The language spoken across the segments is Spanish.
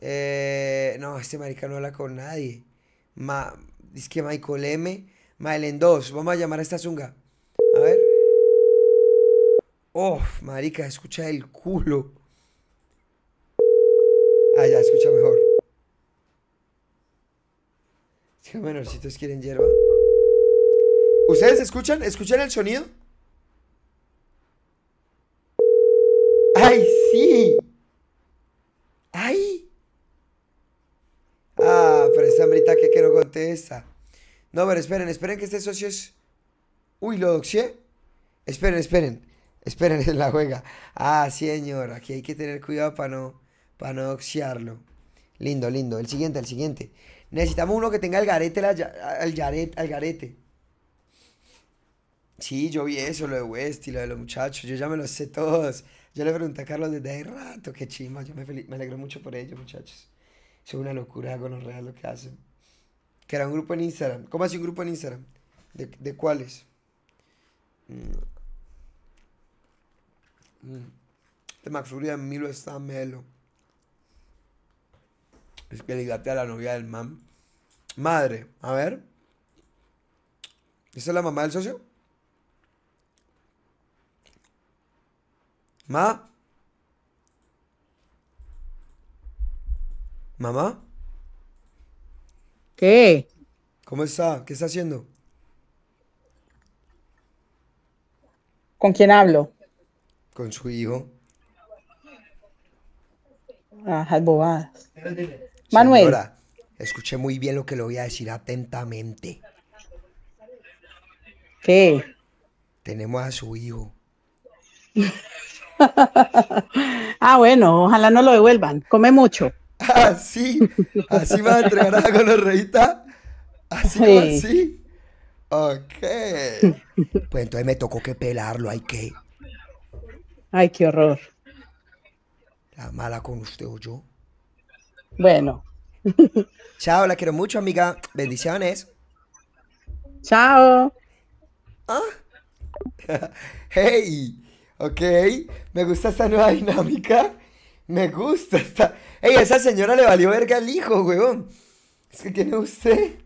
Eh, no, este marica no habla con nadie. Ma, es que Michael M. Maelen 2. Vamos a llamar a esta zunga. A ver. Oh, marica, escucha el culo. Ah, ya, escucha mejor. Si los quieren hierba. ¿Ustedes escuchan? ¿Escuchan el sonido? ¡Ay, sí! esta. No, pero esperen, esperen que este socio es... Uy, lo doxié. Esperen, esperen. Esperen en la juega. Ah, señor, aquí hay que tener cuidado para no, para no doxiarlo. Lindo, lindo. El siguiente, el siguiente. Necesitamos uno que tenga el garete, la, garete. Sí, yo vi eso, lo de West y lo de los muchachos. Yo ya me lo sé todos. Yo le pregunté a Carlos desde hace rato, qué chima. Yo me, me alegro mucho por ellos, muchachos. Es una locura con los reales lo que hacen. Que era un grupo en Instagram. ¿Cómo así un grupo en Instagram? ¿De, cuáles? Mm. Mm. Este Maxuria Max Milo está melo. Es que ligate a la novia del mam. Madre, a ver. ¿Esa es la mamá del socio? ¿Ma? ¿Mamá? ¿Qué? ¿Cómo está? ¿Qué está haciendo? ¿Con quién hablo? Con su hijo. Ajá, ah, bobada Manuel. escuché muy bien lo que le voy a decir atentamente. ¿Qué? Tenemos a su hijo. ah, bueno, ojalá no lo devuelvan. Come mucho así, así me nada con la revista. Así así. Ok. Pues entonces me tocó que pelarlo, hay que. Ay, qué horror. La mala con usted o yo. Bueno. Chao, la quiero mucho, amiga. Bendiciones. Chao. Ah. hey, ok. Me gusta esta nueva dinámica. Me gusta. esta... Ey, a esa señora le valió verga al hijo, weón. Es que tiene usted.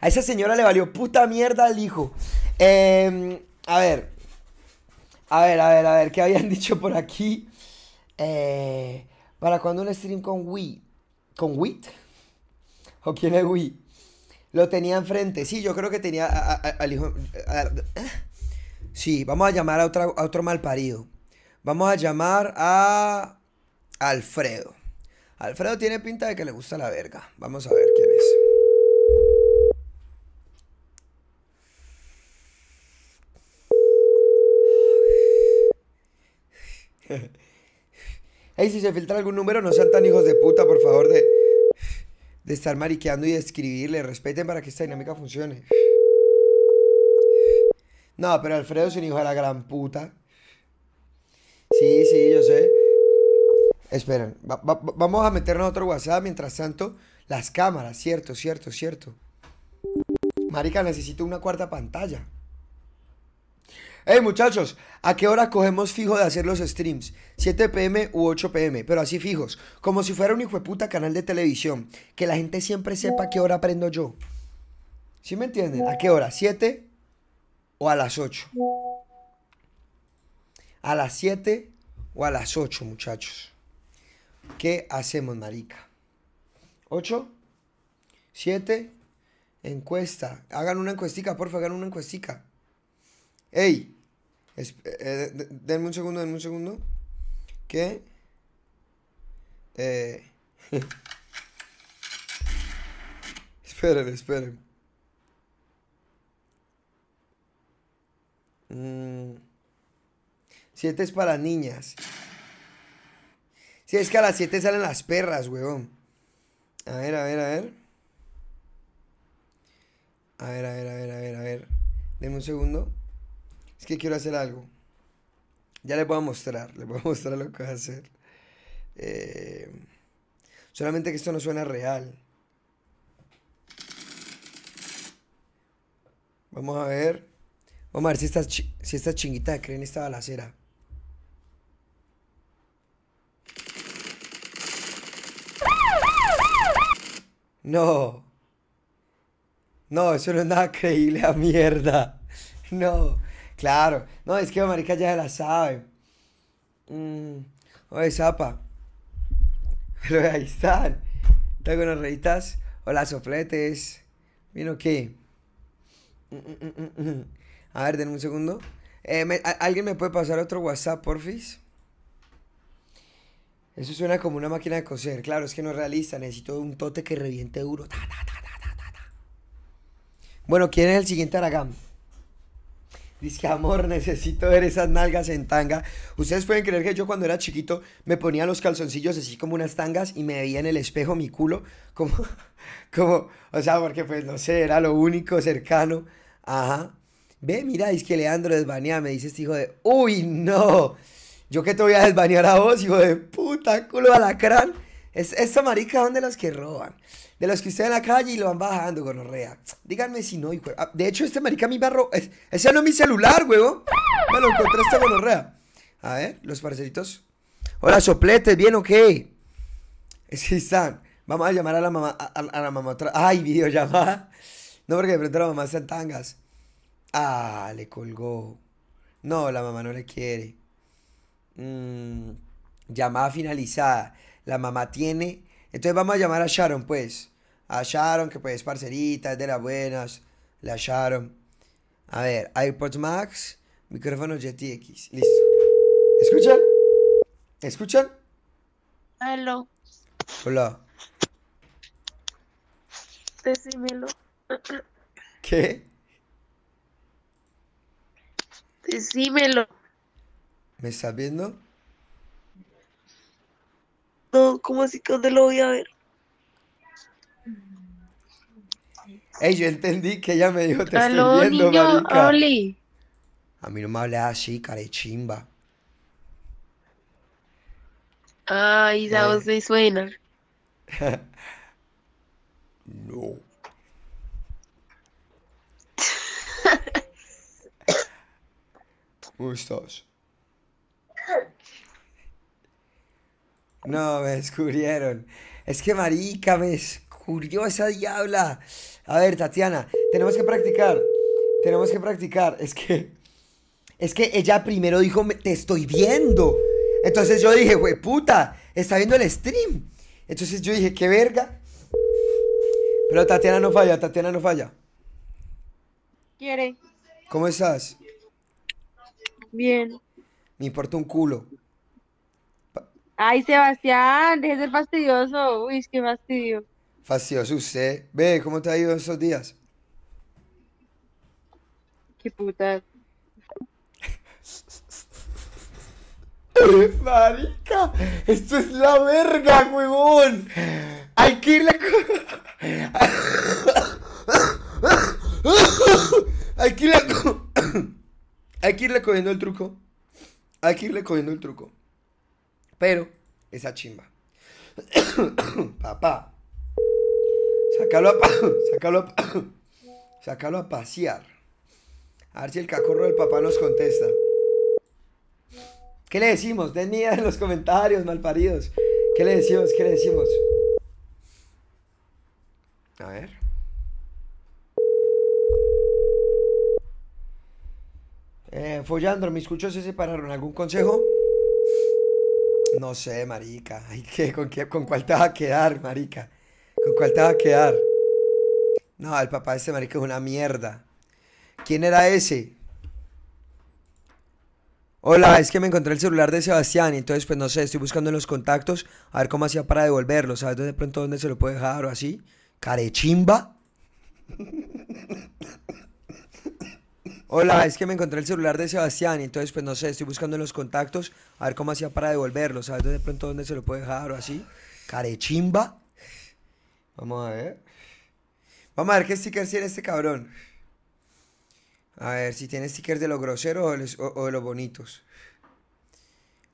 A esa señora le valió puta mierda al hijo. Em, a ver. A ver, a ver, a ver. ¿Qué habían dicho por aquí? Eh, ¿Para cuando un stream con Wii? ¿Con Wii? ¿O quién es Wii? Lo tenía enfrente. Sí, yo creo que tenía al hijo. A, sí, vamos a llamar a, otro a otro malparido. Vamos a llamar a. Alfredo. Alfredo tiene pinta de que le gusta la verga. Vamos a ver quién es. Hey, si se filtra algún número, no sean tan hijos de puta, por favor, de, estar mariqueando y de escribirle. Respeten para que esta dinámica funcione. No, pero Alfredo es un hijo de la gran puta. Sí, sí, yo sé. Esperen, vamos a meternos otro WhatsApp mientras tanto. Las cámaras, cierto, cierto, cierto. Marica, necesito una cuarta pantalla. Hey muchachos, ¿a qué hora cogemos fijo de hacer los streams? 7 pm u 8 pm, pero así fijos, como si fuera un hijo de puta canal de televisión, que la gente siempre sepa a qué hora aprendo yo. ¿Sí me entienden? ¿A qué hora? ¿7 o a las 8? A las 7 o a las 8, muchachos. ¿Qué hacemos, marica? 8, 7, encuesta. Hagan una encuestica, porfa, hagan una encuestica. Ey, eh, denme un segundo, denme un segundo. ¿Qué? Eh, esperen, esperen. Mm. siete es para niñas. Sí, es que a las 7 salen las perras, weón. A ver, a ver, a ver. A ver, a ver, a ver, a ver, a ver. Denme un segundo. Es que quiero hacer algo. Ya les voy a mostrar, les voy a mostrar lo que voy a hacer. Eh, solamente que esto no suena real. Vamos a ver. Vamos a ver si esta, si esta chinguita creen esta balacera. No. No, eso no es nada creíble a mierda. No. Claro. No, es que marica ya se la sabe. Mm. Oye, zapa. Pero ahí están. tengo con las Hola, sopletes. Vino qué. Mm, mm, mm, a ver, denme un segundo. Eh, ¿Alguien me puede pasar otro WhatsApp, porfis? Eso suena como una máquina de coser. Claro, es que no es realista. Necesito un tote que reviente duro. bueno, ¿quién es el siguiente Aragán? Dice, amor, necesito ver esas nalgas en tanga. Ustedes pueden creer que yo cuando era chiquito me ponía los calzoncillos así como unas tangas y me veía en el espejo mi culo. Como, como, o sea, porque pues no sé, era lo único cercano. Ajá. Ve, mira, dice que Leandro desvanea, me dice este hijo de... ¡Uy, no! Yo que te voy a desbañar a vos, hijo de puta, culo alacrán. Es, esta marica de los que roban. De los que usted en la calle y lo van bajando, gonorrea. Díganme si no, hijo. de ah, hecho, este marica mi a robar... ese no es mi celular, huevo. bueno lo encontré esta gonorrea. A ver, los parceritos Hola, sopletes, ¿bien o qué? Sí, están. Vamos a llamar a la mamá. A, la mamá otra. Ay, videollamada. No, porque de pronto la mamá está en tangas. Ah, le colgó. No, la mamá no le quiere. Mm, llamada finalizada. La mamá tiene. Entonces vamos a llamar a Sharon, pues. A Sharon, que pues parcerita, es de las buenas. La Sharon. A ver, AirPods Max, micrófono JTX. Listo. ¿Escuchan? ¿Escuchan? Hello. Hola. Decímelo. ¿Qué? Decímelo. ¿Me estás viendo? No, ¿cómo así que dónde lo voy a ver? Ey, yo entendí que ella me dijo, te Aló, estoy viendo, niño, A mí no me habla así, chimba. Ay, ya voz me suena. no. ¿Cómo estás? No, me descubrieron. Es que marica, me descubrió esa diabla. A ver, Tatiana, tenemos que practicar. Tenemos que practicar. Es que. Es que ella primero dijo, te estoy viendo. Entonces yo dije, güey, puta, está viendo el stream. Entonces yo dije, qué verga. Pero Tatiana no falla, Tatiana no falla. Quiere. ¿Cómo estás? Bien. Me importa un culo. Ay, Sebastián, deje de ser fastidioso. Uy, es que fastidio. Fastidioso usted. Ve, ¿cómo te ha ido esos días? Qué puta. Marica, esto es la verga, huevón. Hay que irle, Hay que irle, hay que irle cogiendo el truco. Hay que irle cogiendo el truco pero esa chimba. Papá, sácalo a, sácalo, pasear. A ver si el cacorro del papá nos contesta. ¿Qué le decimos? Den en los comentarios, malparidos. ¿Qué le decimos? ¿Qué le decimos? A ver. Eh, Follandro, me escuchas se separaron. ¿Algún consejo? No sé, marica. Ay, ¿qué? ¿Con, qué? ¿Con cuál te va a quedar, marica? ¿Con cuál te va a quedar? No, el papá de este marica es una mierda. ¿Quién era ese? Hola, es que me encontré el celular de Sebastián entonces pues no sé, estoy buscando en los contactos a ver cómo hacía para devolverlo, ¿sabes de pronto dónde se lo puede dejar o así? Carechimba. Hola, ah. es que me encontré el celular de Sebastián y entonces pues no sé, estoy buscando en los contactos a ver cómo hacía para devolverlo, ¿sabes de pronto dónde se lo puede dejar o así? Carechimba. Vamos a ver. Vamos a ver qué stickers tiene este cabrón. A ver si tiene stickers de lo grosero o de los, bonitos.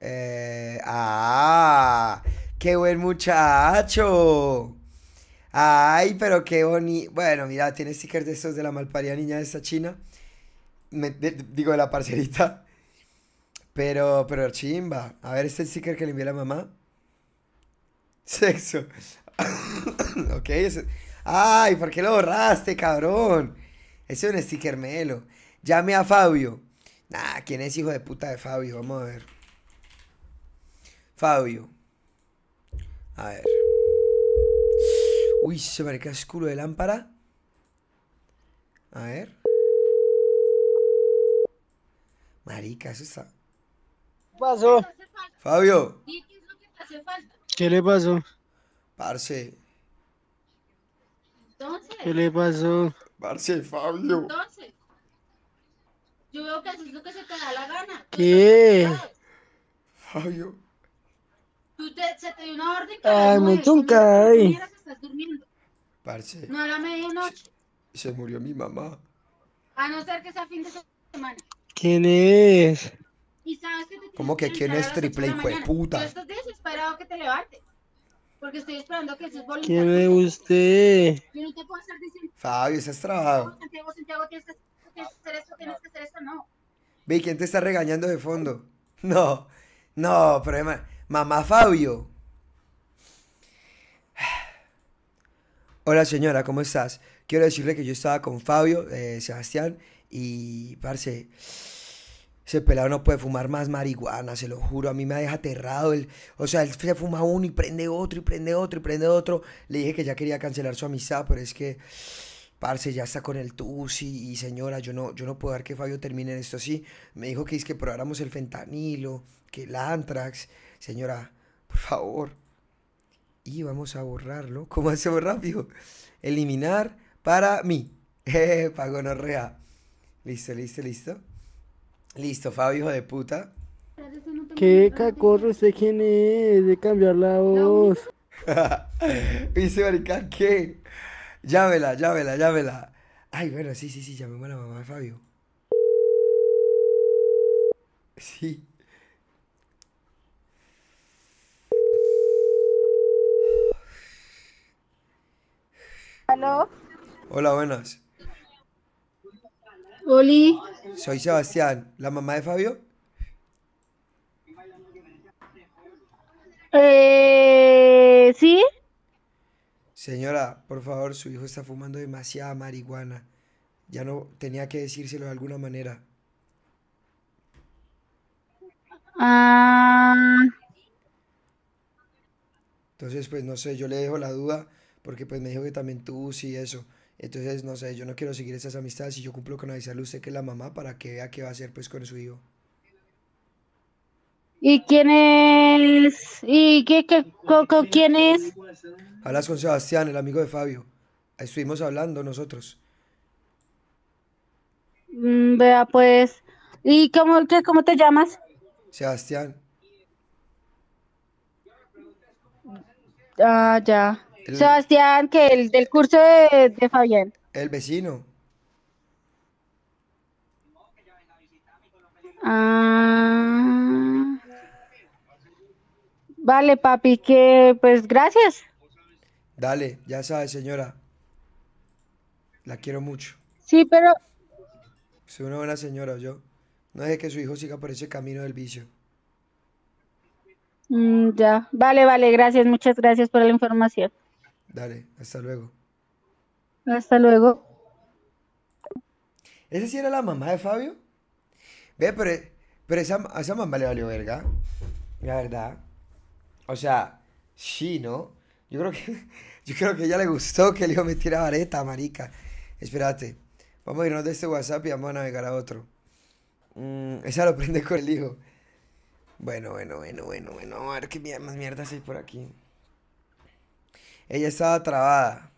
Eh, ah, qué buen muchacho. Ay, pero qué bonito. Bueno, mira, tiene stickers de esos de la malparida niña de esta china digo, de la parcerita. Pero, pero chimba. A ver, este sticker que le envié a la mamá. Sexo. ok, Ay, ¿por qué lo borraste, cabrón? Ese es un sticker melo. Llame a Fabio. Nah, ¿quién es hijo de puta de Fabio? Vamos a ver. Fabio. A ver. Uy, se el culo de lámpara. A ver. Marica, eso está. ¿Qué pasó? Fabio. ¿Qué es lo que te hace falta? ¿Qué le pasó? Parce. Entonces. ¿Qué le pasó? Parce, Fabio. Entonces. Yo veo que haces lo que se te da la gana. ¿Qué? Fabio. Tú te, se te dio una orden Ay, me chunca, ay. Estás durmiendo. Parce. No a la medianoche. se murió mi mamá. A no ser que sea fin de semana. ¿Quién es? Y sabes que te ¿Cómo que quién es triple hijo de puta? Tú estás desesperado que te levantes. Porque estoy esperando que seas voluntario. ¿Quién es usted? Yo no te puedo estar diciendo. Fabio, ese es trabajo. Santiago, Santiago, tienes que, tienes que hacer esto, tienes que hacer esto, no. Ve, ¿quién te está regañando de fondo? No, no, problema. mamá Fabio. Hola señora, ¿cómo estás? Quiero decirle que yo estaba con Fabio, eh, Sebastián, y, parce, ese pelado no puede fumar más marihuana, se lo juro. A mí me deja aterrado. o sea, él se fuma uno y prende otro, y prende otro, y prende otro. Le dije que ya quería cancelar su amistad, pero es que, parce, ya está con el tusi. Y señora, yo no, yo no puedo dar que Fabio termine en esto así. Me dijo que es que probáramos el fentanilo, que el antrax. Señora, por favor. Y vamos a borrarlo. ¿Cómo hacemos rápido? Eliminar para mí. Norrea. Listo, listo, listo. Listo, Fabio, hijo de puta. ¿Qué cacorro ¿Usted quién es? De cambiar la voz. ¿Viste, marica, ¿qué? Llámela, llámela, llámela. Ay, bueno, sí, sí, sí, llamemos a la mamá de Fabio. Sí. ¿Aló? Hola, buenas. Oli. Soy Sebastián, ¿la mamá de Fabio? Eh, sí. Señora, por favor, su hijo está fumando demasiada marihuana. Ya no tenía que decírselo de alguna manera. Ah. Entonces, pues no sé, yo le dejo la duda porque pues me dijo que también tú sí eso. Entonces, no sé, yo no quiero seguir esas amistades y yo cumplo con avisarle a usted que es la mamá para que vea qué va a hacer pues con su hijo. ¿Y quién es? ¿Y qué, qué con quién es? Hablas con Sebastián, el amigo de Fabio. Estuvimos hablando nosotros. Mm, vea, pues. ¿Y cómo, qué, cómo te llamas? Sebastián. Ah, ya. Sebastián, que el del curso de, de Fabián. El vecino. Ah, vale, papi, que pues gracias. Dale, ya sabes, señora. La quiero mucho. Sí, pero. Soy una buena señora, yo. No deje que su hijo siga por ese camino del vicio. Mm, ya, vale, vale, gracias, muchas gracias por la información. Dale, hasta luego. Hasta luego. ¿Esa sí era la mamá de Fabio? Ve, pero, pero esa, esa mamá le valió verga. La verdad. O sea, sí, ¿no? Yo creo que, yo creo que ella le gustó que el hijo me tira vareta, marica. Espérate. Vamos a irnos de este WhatsApp y vamos a navegar a otro. Mm, esa lo prende con el hijo. Bueno, bueno, bueno, bueno, bueno. A ver qué más mierdas hay por aquí. Ella estaba trabada.